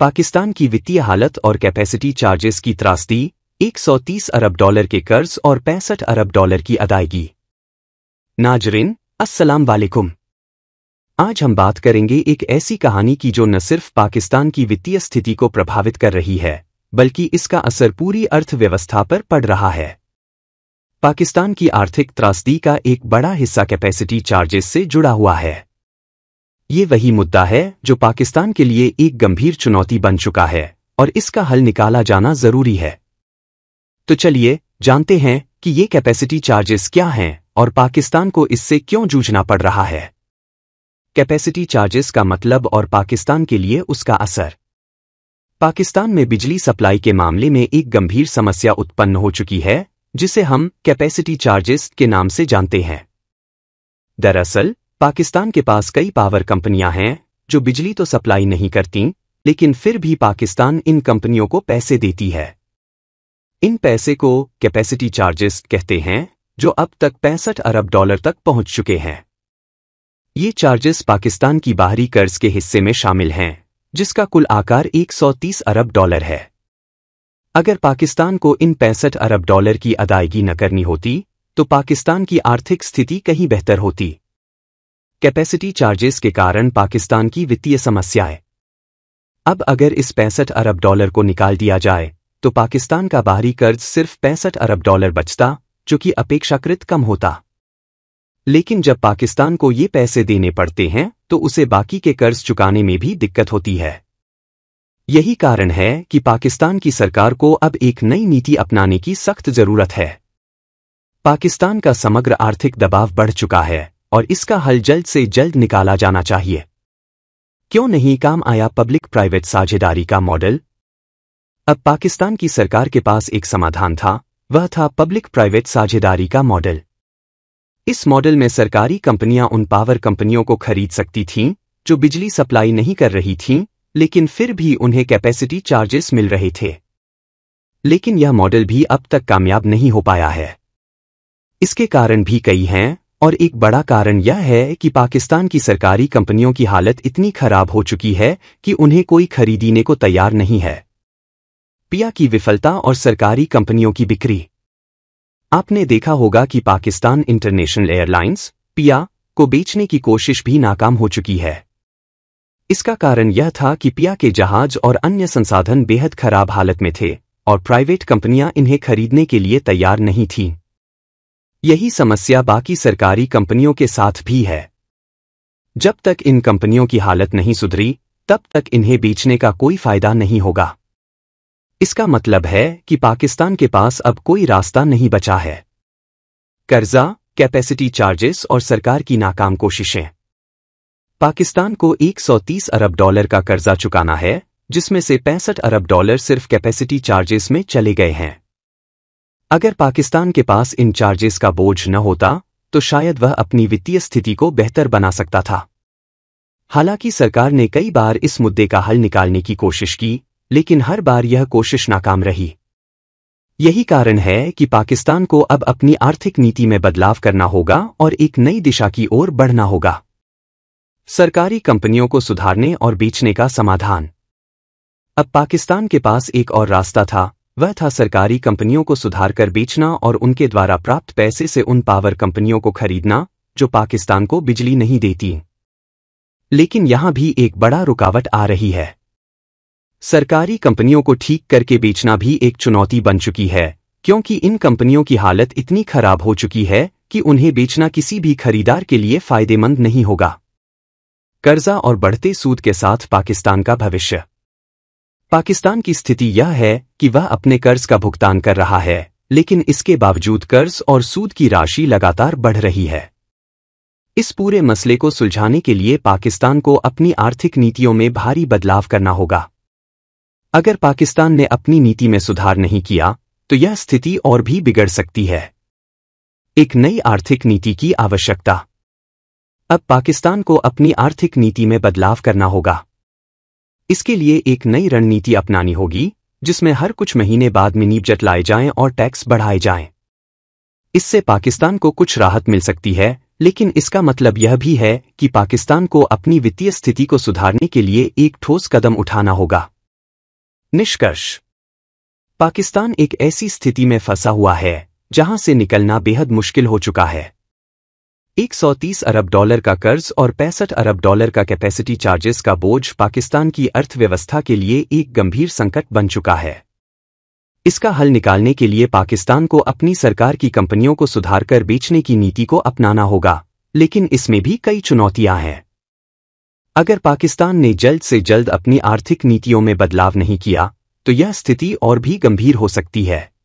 पाकिस्तान की वित्तीय हालत और कैपेसिटी चार्जेस की त्रासदी 130 अरब डॉलर के कर्ज और पैंसठ अरब डॉलर की अदायगी नाजरीन अस्सलाम वालेकुम आज हम बात करेंगे एक ऐसी कहानी की जो न सिर्फ पाकिस्तान की वित्तीय स्थिति को प्रभावित कर रही है बल्कि इसका असर पूरी अर्थव्यवस्था पर पड़ रहा है पाकिस्तान की आर्थिक त्रासदी का एक बड़ा हिस्सा कैपेसिटी चार्जेस से जुड़ा हुआ है ये वही मुद्दा है जो पाकिस्तान के लिए एक गंभीर चुनौती बन चुका है और इसका हल निकाला जाना जरूरी है तो चलिए जानते हैं कि ये कैपेसिटी चार्जेस क्या हैं और पाकिस्तान को इससे क्यों जूझना पड़ रहा है कैपेसिटी चार्जेस का मतलब और पाकिस्तान के लिए उसका असर पाकिस्तान में बिजली सप्लाई के मामले में एक गंभीर समस्या उत्पन्न हो चुकी है जिसे हम कैपेसिटी चार्जेस के नाम से जानते हैं दरअसल पाकिस्तान के पास कई पावर कंपनियां हैं जो बिजली तो सप्लाई नहीं करती लेकिन फिर भी पाकिस्तान इन कंपनियों को पैसे देती है इन पैसे को कैपेसिटी चार्जेस कहते हैं जो अब तक पैंसठ अरब डॉलर तक पहुंच चुके हैं ये चार्जेस पाकिस्तान की बाहरी कर्ज के हिस्से में शामिल हैं जिसका कुल आकार 130 अरब डॉलर है अगर पाकिस्तान को इन पैंसठ अरब डॉलर की अदायगी न करनी होती तो पाकिस्तान की आर्थिक स्थिति कहीं बेहतर होती कैपेसिटी चार्जेस के कारण पाकिस्तान की वित्तीय समस्याएं अब अगर इस पैंसठ अरब डॉलर को निकाल दिया जाए तो पाकिस्तान का बाहरी कर्ज सिर्फ पैंसठ अरब डॉलर बचता जो कि अपेक्षाकृत कम होता लेकिन जब पाकिस्तान को ये पैसे देने पड़ते हैं तो उसे बाकी के कर्ज चुकाने में भी दिक्कत होती है यही कारण है कि पाकिस्तान की सरकार को अब एक नई नीति अपनाने की सख्त जरूरत है पाकिस्तान का समग्र आर्थिक दबाव बढ़ चुका है और इसका हल जल्द से जल्द निकाला जाना चाहिए क्यों नहीं काम आया पब्लिक प्राइवेट साझेदारी का मॉडल अब पाकिस्तान की सरकार के पास एक समाधान था वह था पब्लिक प्राइवेट साझेदारी का मॉडल इस मॉडल में सरकारी कंपनियां उन पावर कंपनियों को खरीद सकती थीं जो बिजली सप्लाई नहीं कर रही थीं लेकिन फिर भी उन्हें कैपेसिटी चार्जेस मिल रहे थे लेकिन यह मॉडल भी अब तक कामयाब नहीं हो पाया है इसके कारण भी कई हैं और एक बड़ा कारण यह है कि पाकिस्तान की सरकारी कंपनियों की हालत इतनी खराब हो चुकी है कि उन्हें कोई खरीदने को तैयार नहीं है पिया की विफलता और सरकारी कंपनियों की बिक्री आपने देखा होगा कि पाकिस्तान इंटरनेशनल एयरलाइंस पिया को बेचने की कोशिश भी नाकाम हो चुकी है इसका कारण यह था कि पिया के जहाज और अन्य संसाधन बेहद खराब हालत में थे और प्राइवेट कंपनियां इन्हें खरीदने के लिए तैयार नहीं थीं यही समस्या बाकी सरकारी कंपनियों के साथ भी है जब तक इन कंपनियों की हालत नहीं सुधरी तब तक इन्हें बेचने का कोई फायदा नहीं होगा इसका मतलब है कि पाकिस्तान के पास अब कोई रास्ता नहीं बचा है कर्जा कैपेसिटी चार्जेस और सरकार की नाकाम कोशिशें पाकिस्तान को 130 अरब डॉलर का कर्जा चुकाना है जिसमें से पैंसठ अरब डॉलर सिर्फ कैपेसिटी चार्जेस में चले गए हैं अगर पाकिस्तान के पास इन चार्जेस का बोझ न होता तो शायद वह अपनी वित्तीय स्थिति को बेहतर बना सकता था हालांकि सरकार ने कई बार इस मुद्दे का हल निकालने की कोशिश की लेकिन हर बार यह कोशिश नाकाम रही यही कारण है कि पाकिस्तान को अब अपनी आर्थिक नीति में बदलाव करना होगा और एक नई दिशा की ओर बढ़ना होगा सरकारी कंपनियों को सुधारने और बेचने का समाधान अब पाकिस्तान के पास एक और रास्ता था वह था सरकारी कंपनियों को सुधार कर बेचना और उनके द्वारा प्राप्त पैसे से उन पावर कंपनियों को खरीदना जो पाकिस्तान को बिजली नहीं देती लेकिन यहां भी एक बड़ा रुकावट आ रही है सरकारी कंपनियों को ठीक करके बेचना भी एक चुनौती बन चुकी है क्योंकि इन कंपनियों की हालत इतनी खराब हो चुकी है कि उन्हें बेचना किसी भी खरीदार के लिए फायदेमंद नहीं होगा कर्जा और बढ़ते सूद के साथ पाकिस्तान का भविष्य पाकिस्तान की स्थिति यह है कि वह अपने कर्ज का भुगतान कर रहा है लेकिन इसके बावजूद कर्ज और सूद की राशि लगातार बढ़ रही है इस पूरे मसले को सुलझाने के लिए पाकिस्तान को अपनी आर्थिक नीतियों में भारी बदलाव करना होगा अगर पाकिस्तान ने अपनी नीति में सुधार नहीं किया तो यह स्थिति और भी बिगड़ सकती है एक नई आर्थिक नीति की आवश्यकता अब पाकिस्तान को अपनी आर्थिक नीति में बदलाव करना होगा इसके लिए एक नई रणनीति अपनानी होगी जिसमें हर कुछ महीने बाद मिनी बजट लाए जाएं और टैक्स बढ़ाए जाएं। इससे पाकिस्तान को कुछ राहत मिल सकती है लेकिन इसका मतलब यह भी है कि पाकिस्तान को अपनी वित्तीय स्थिति को सुधारने के लिए एक ठोस कदम उठाना होगा निष्कर्ष पाकिस्तान एक ऐसी स्थिति में फंसा हुआ है जहां से निकलना बेहद मुश्किल हो चुका है 130 अरब डॉलर का कर्ज और पैंसठ अरब डॉलर का कैपेसिटी चार्जेस का बोझ पाकिस्तान की अर्थव्यवस्था के लिए एक गंभीर संकट बन चुका है इसका हल निकालने के लिए पाकिस्तान को अपनी सरकार की कंपनियों को सुधारकर बेचने की नीति को अपनाना होगा लेकिन इसमें भी कई चुनौतियां हैं अगर पाकिस्तान ने जल्द से जल्द अपनी आर्थिक नीतियों में बदलाव नहीं किया तो यह स्थिति और भी गंभीर हो सकती है